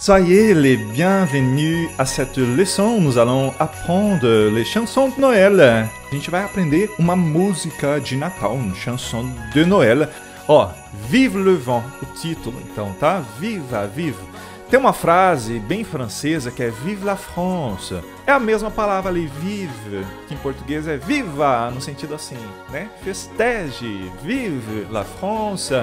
Soyez les bienvenus à cette leçon. Nous allons apprendre les chansons de Noël. A gente vai aprender uma música de Natal, uma chanson de Noël. Ó, oh, Vive le vent, o título então, tá? Viva, vive. Tem uma frase bem francesa que é Vive la France. É a mesma palavra ali, vive, que em português é viva, no sentido assim, né? Festeje, vive la France,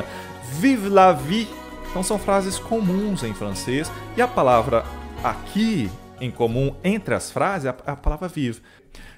vive la vie então são frases comuns em francês e a palavra aqui em comum entre as frases é, é a palavra vive.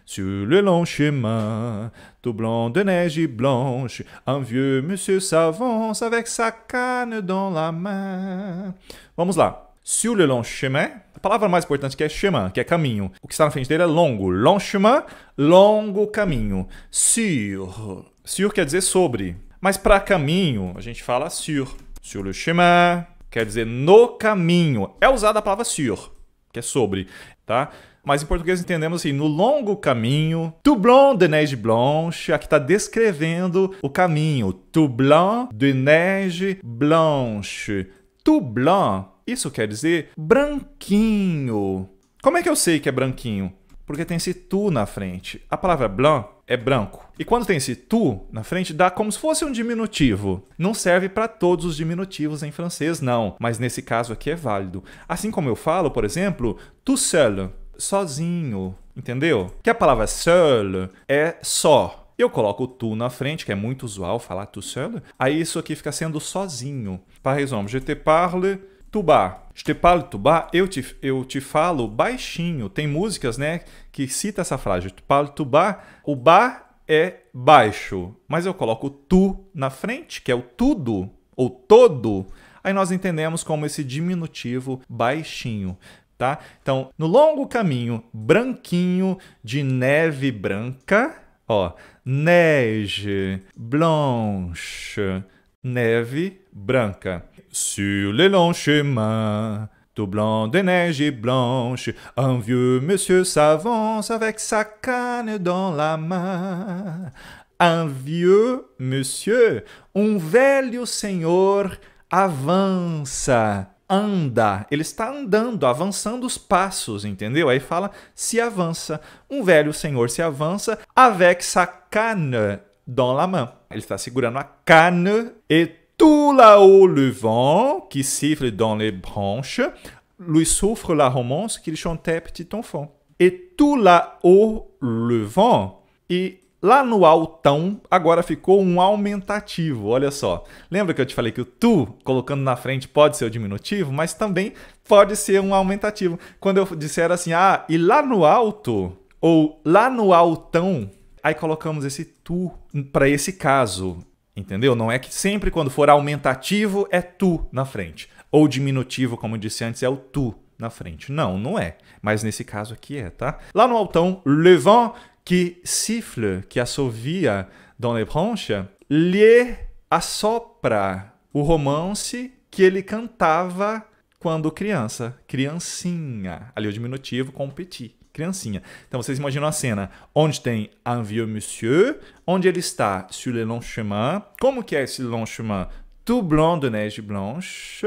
Sur le long chemin, tout blanc de neige blanche, un vieux monsieur s'avance avec sa canne dans la main. Vamos lá. Sur le long chemin, a palavra mais importante que é chemin, que é caminho. O que está na frente dele é longo. Long chemin, longo caminho. Sur. Sur quer dizer sobre. Mas para caminho, a gente fala sur. Sur le chemin quer dizer no caminho. É usada a palavra sur, que é sobre, tá? Mas em português entendemos assim, no longo caminho, tout blanc de neige blanche, aqui está descrevendo o caminho, tout blanc de neige blanche. Tout blanc, isso quer dizer branquinho. Como é que eu sei que é branquinho? porque tem esse tu na frente. A palavra blanc é branco. E quando tem esse tu na frente, dá como se fosse um diminutivo. Não serve para todos os diminutivos em francês, não, mas nesse caso aqui é válido. Assim como eu falo, por exemplo, tout seul, sozinho, entendeu? Que a palavra seul é só. Eu coloco o tu na frente, que é muito usual falar tout seul. Aí isso aqui fica sendo sozinho. Par exemple, je te parle Tubá. Estepalo Tubá, eu te, eu te falo baixinho. Tem músicas, né, que cita essa frase. Estepalo Tubá, o ba é baixo, mas eu coloco tu na frente, que é o tudo ou todo. Aí nós entendemos como esse diminutivo baixinho, tá? Então, no longo caminho branquinho de neve branca, ó, neige blanche, neve branca sur le long chemin, tout blanc de neige et blanche, un vieux monsieur s'avance avec sa canne dans la main. Un vieux monsieur, um velho senhor, avança, anda. Ele está andando, avançando os passos, entendeu? Aí fala se avança. Um velho senhor se avança avec sa canne dans la main. Ele está segurando a canne e Tout là-haut le vent qui siffle dans les branches lui souffre la romance qu'il chantait petit enfant. E tout là-haut le vent. E lá no altão agora ficou um aumentativo, olha só. Lembra que eu te falei que o tu colocando na frente pode ser o diminutivo, mas também pode ser um aumentativo. Quando eu disser assim, ah, e lá no alto ou lá no altão, aí colocamos esse tu para esse caso. Entendeu? Não é que sempre quando for aumentativo é tu na frente. Ou diminutivo, como eu disse antes, é o tu na frente. Não, não é. Mas nesse caso aqui é, tá? Lá no altão, le vent qui siffle, que assovia dans les branches, lhe assopra o romance que ele cantava quando criança. Criancinha. Ali o diminutivo com petit criancinha. Então vocês imaginam a cena onde tem un vieux monsieur, onde ele está sur le long chemin. Como que é esse long chemin? Tout blanc de neige blanche.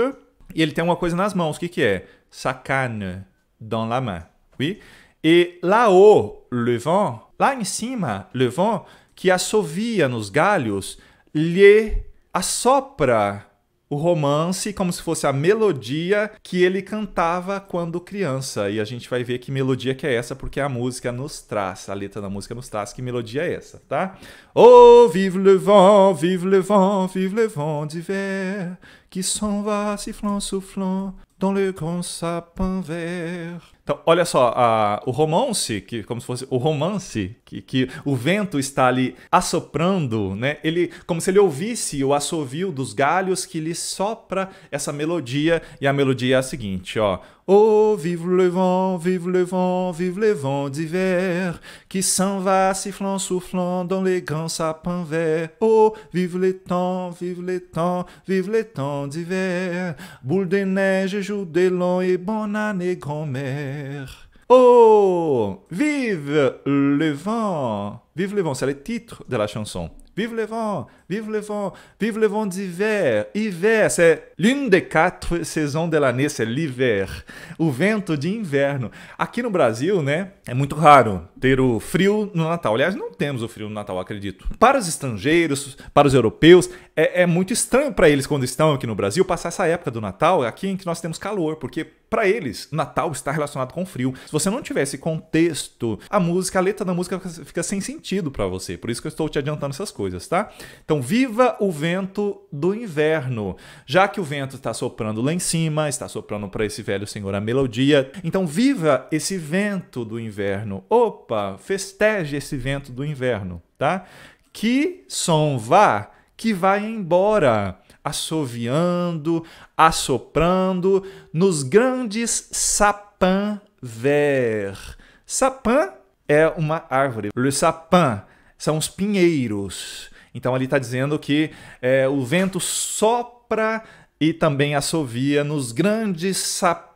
E ele tem uma coisa nas mãos, o que que é? Sa canne dans la main. Oui? E là-haut, le vent, lá em cima, le vent, que assovia nos galhos, lhe assopra o romance como se fosse a melodia que ele cantava quando criança. E a gente vai ver que melodia que é essa, porque a música nos traz, a letra da música nos traz que melodia é essa, tá? Oh, vive le vent, vive le vent, vive le vent d'hiver, qui s'en va sifflant, soufflant, dans le grand sapin vert. Então, olha só, a, o romance, que como se fosse o romance, que, que o vento está ali assoprando, né? Ele, como se ele ouvisse o assovio dos galhos que lhe sopra essa melodia, e a melodia é a seguinte, ó. Oh, vive le vent, vive le vent, vive le vent d'hiver, qui s'en va sifflant, soufflant dans les grands sapins verts. Oh, vive les temps, vive les temps, vive les temps d'hiver, boule de neige, jour de longs et bonne année grand-mère. Oh, vive le vent! Vive le vent, c'est le titre de la chanson. Vive le vent, vive le vent, vive le vent d'hiver. Hiver, c'est l'une des quatre saisons de l'année, c'est l'hiver. O vento de inverno. Aqui no Brasil, né, é muito raro ter o frio no Natal. Aliás, não temos o frio no Natal, acredito. Para os estrangeiros, para os europeus, é, é muito estranho para eles quando estão aqui no Brasil passar essa época do Natal aqui em que nós temos calor, porque para eles, Natal está relacionado com frio. Se você não tiver esse contexto, a música, a letra da música fica sem sentido sentido para você. Por isso que eu estou te adiantando essas coisas, tá? Então, viva o vento do inverno. Já que o vento está soprando lá em cima, está soprando para esse velho senhor a melodia. Então, viva esse vento do inverno. Opa, festeje esse vento do inverno, tá? Que som vá, que vai embora assoviando, assoprando nos grandes sapãs ver. Sapã é uma árvore. Le sapin são os pinheiros. Então ali está dizendo que é, o vento sopra e também assovia nos grandes sapins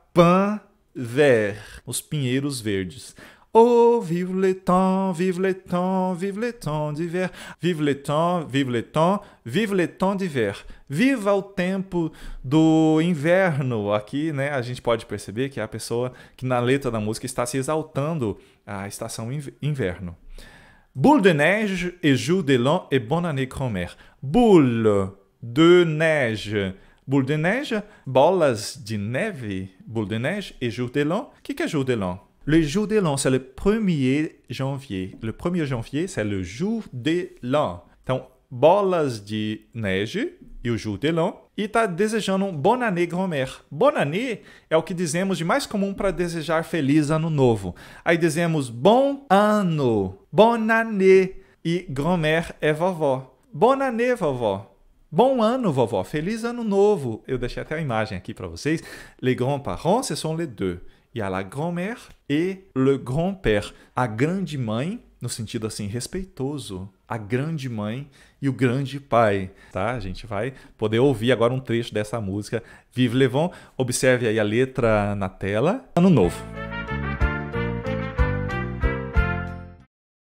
verts, os pinheiros verdes. Oh, vive le temps, vive le temps, vive le temps d'hiver. Vive le temps, vive le temps, vive le temps d'hiver. Viva o tempo do inverno. Aqui, né, a gente pode perceber que é a pessoa que na letra da música está se exaltando a estação inverno. Boule de neige et jour de l'an et bonne année grand-mère. Boule de neige. Boule de neige, bolas de neve, boule de neige et jour de l'an. O que, que é jour de l'an? Le jour de l'an, c'est le 1er janvier. Le 1er janvier, c'est le jour de l'an. Então, bolas de neige e o jour de l'an. E tá desejando um bom année grand-mère. Bon année é o que dizemos de mais comum para desejar feliz ano novo. Aí dizemos bom ano, bonne année. E grand-mère é vovó. Bonne année, vovó. Bom ano, vovó. Feliz ano novo. Eu deixei até a imagem aqui para vocês. Les grands-parents, ce sont les deux e a la grand-mère, e le grand-père, a grande mãe, no sentido assim respeitoso, a grande mãe e o grande pai, tá? A gente vai poder ouvir agora um trecho dessa música Vive Levon. Observe aí a letra na tela. Ano novo.